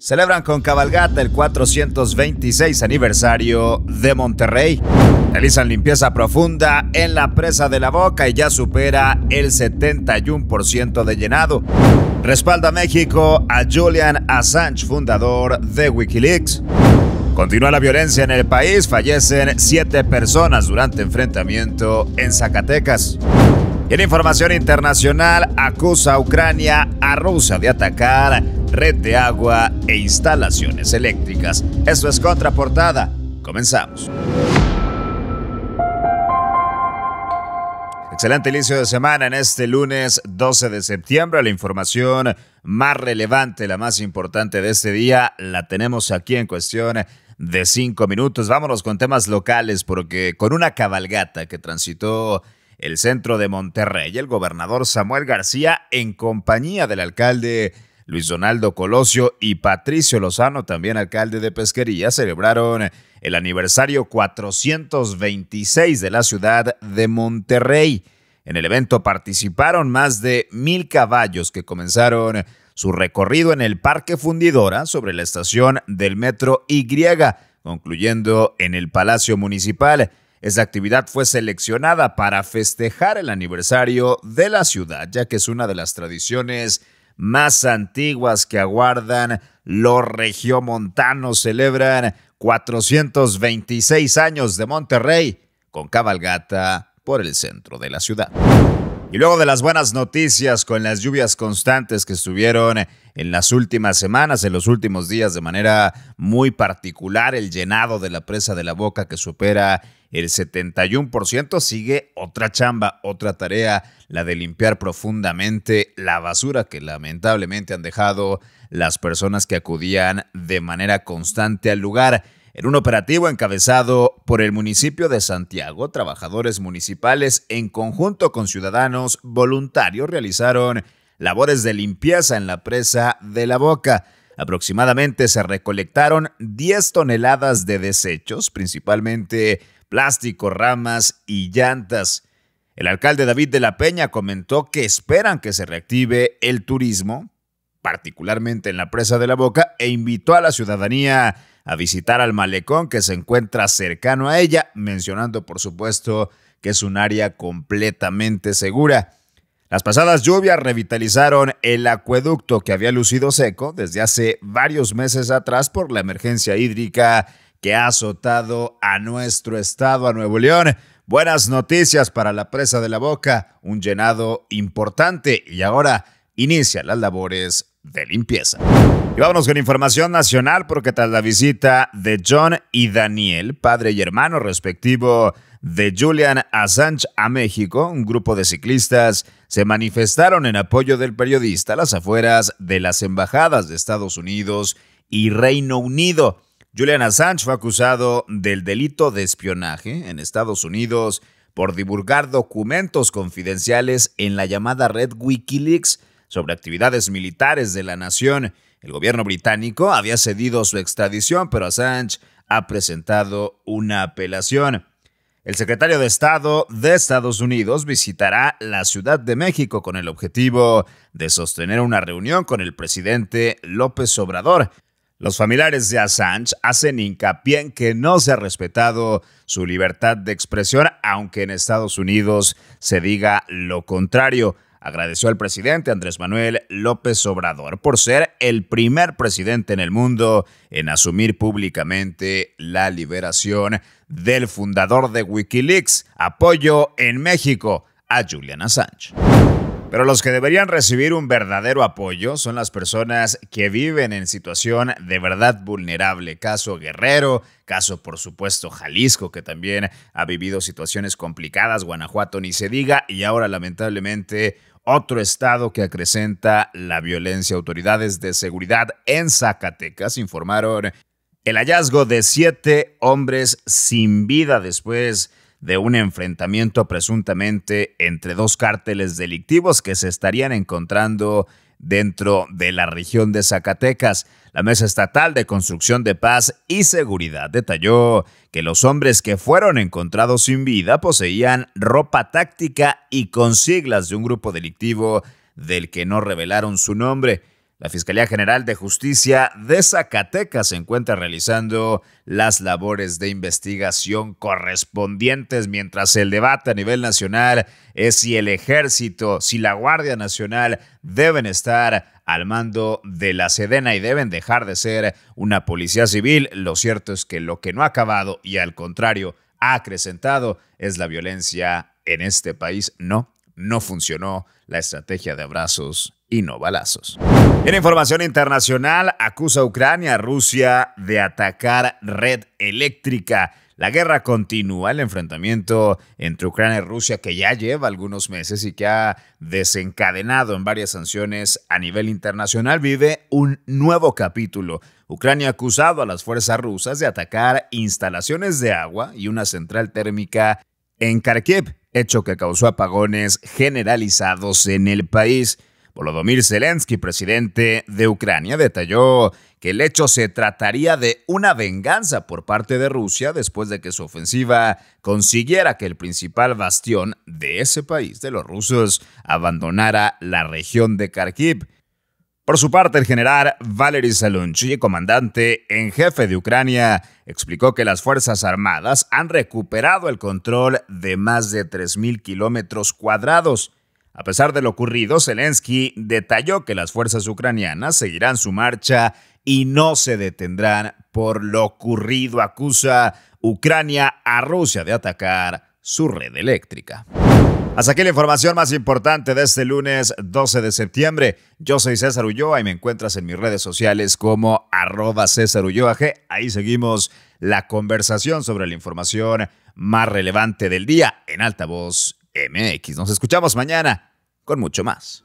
celebran con cabalgata el 426 aniversario de Monterrey. Realizan limpieza profunda en la presa de la boca y ya supera el 71% de llenado. Respalda México a Julian Assange, fundador de Wikileaks. Continúa la violencia en el país, fallecen siete personas durante enfrentamiento en Zacatecas. En información internacional, acusa a Ucrania a Rusia de atacar red de agua e instalaciones eléctricas. Esto es contraportada. Comenzamos. Excelente inicio de semana en este lunes 12 de septiembre. La información más relevante, la más importante de este día, la tenemos aquí en cuestión de cinco minutos. Vámonos con temas locales porque con una cabalgata que transitó el centro de Monterrey, el gobernador Samuel García, en compañía del alcalde Luis Donaldo Colosio y Patricio Lozano, también alcalde de Pesquería, celebraron el aniversario 426 de la ciudad de Monterrey. En el evento participaron más de mil caballos que comenzaron su recorrido en el Parque Fundidora sobre la estación del Metro Y, concluyendo en el Palacio Municipal. Esta actividad fue seleccionada para festejar el aniversario de la ciudad, ya que es una de las tradiciones más antiguas que aguardan los regiomontanos. Celebran 426 años de Monterrey con cabalgata por el centro de la ciudad. Y luego de las buenas noticias con las lluvias constantes que estuvieron en las últimas semanas, en los últimos días de manera muy particular, el llenado de la presa de la boca que supera el 71% sigue otra chamba, otra tarea, la de limpiar profundamente la basura que lamentablemente han dejado las personas que acudían de manera constante al lugar. En un operativo encabezado por el municipio de Santiago, trabajadores municipales en conjunto con ciudadanos voluntarios realizaron labores de limpieza en la presa de la Boca. Aproximadamente se recolectaron 10 toneladas de desechos, principalmente plástico, ramas y llantas. El alcalde David de la Peña comentó que esperan que se reactive el turismo, particularmente en la presa de la Boca, e invitó a la ciudadanía a visitar al malecón que se encuentra cercano a ella, mencionando por supuesto que es un área completamente segura. Las pasadas lluvias revitalizaron el acueducto que había lucido seco desde hace varios meses atrás por la emergencia hídrica que ha azotado a nuestro estado, a Nuevo León. Buenas noticias para la presa de la boca, un llenado importante y ahora inicia las labores de limpieza. Y vámonos con información nacional porque tras la visita de John y Daniel, padre y hermano respectivo de Julian Assange a México, un grupo de ciclistas se manifestaron en apoyo del periodista a las afueras de las embajadas de Estados Unidos y Reino Unido. Julian Assange fue acusado del delito de espionaje en Estados Unidos por divulgar documentos confidenciales en la llamada red Wikileaks sobre actividades militares de la nación. El gobierno británico había cedido su extradición, pero Assange ha presentado una apelación. El secretario de Estado de Estados Unidos visitará la Ciudad de México con el objetivo de sostener una reunión con el presidente López Obrador. Los familiares de Assange hacen hincapié en que no se ha respetado su libertad de expresión, aunque en Estados Unidos se diga lo contrario agradeció al presidente Andrés Manuel López Obrador por ser el primer presidente en el mundo en asumir públicamente la liberación del fundador de Wikileaks, apoyo en México a Julian Assange. Pero los que deberían recibir un verdadero apoyo son las personas que viven en situación de verdad vulnerable. Caso Guerrero, caso por supuesto Jalisco, que también ha vivido situaciones complicadas, Guanajuato ni se diga, y ahora lamentablemente otro estado que acrecenta la violencia. Autoridades de seguridad en Zacatecas informaron el hallazgo de siete hombres sin vida después de un enfrentamiento presuntamente entre dos cárteles delictivos que se estarían encontrando dentro de la región de Zacatecas. La Mesa Estatal de Construcción de Paz y Seguridad detalló que los hombres que fueron encontrados sin vida poseían ropa táctica y con siglas de un grupo delictivo del que no revelaron su nombre. La Fiscalía General de Justicia de Zacatecas se encuentra realizando las labores de investigación correspondientes mientras el debate a nivel nacional es si el ejército, si la Guardia Nacional deben estar al mando de la Sedena y deben dejar de ser una policía civil. Lo cierto es que lo que no ha acabado y al contrario ha acrecentado es la violencia en este país. No, no funcionó la estrategia de abrazos y no balazos. En información internacional, acusa a Ucrania a Rusia de atacar red eléctrica. La guerra continúa, el enfrentamiento entre Ucrania y Rusia que ya lleva algunos meses y que ha desencadenado en varias sanciones a nivel internacional vive un nuevo capítulo. Ucrania ha acusado a las fuerzas rusas de atacar instalaciones de agua y una central térmica en Kharkiv, hecho que causó apagones generalizados en el país. Volodymyr Zelensky, presidente de Ucrania, detalló que el hecho se trataría de una venganza por parte de Rusia después de que su ofensiva consiguiera que el principal bastión de ese país, de los rusos, abandonara la región de Kharkiv. Por su parte, el general Valery Zelensky, comandante en jefe de Ucrania, explicó que las Fuerzas Armadas han recuperado el control de más de 3.000 kilómetros cuadrados a pesar de lo ocurrido, Zelensky detalló que las fuerzas ucranianas seguirán su marcha y no se detendrán por lo ocurrido. Acusa Ucrania a Rusia de atacar su red eléctrica. Hasta aquí la información más importante de este lunes 12 de septiembre. Yo soy César Ulloa y me encuentras en mis redes sociales como arroba César Ulloa G. Ahí seguimos la conversación sobre la información más relevante del día en Alta Voz. MX. Nos escuchamos mañana con mucho más.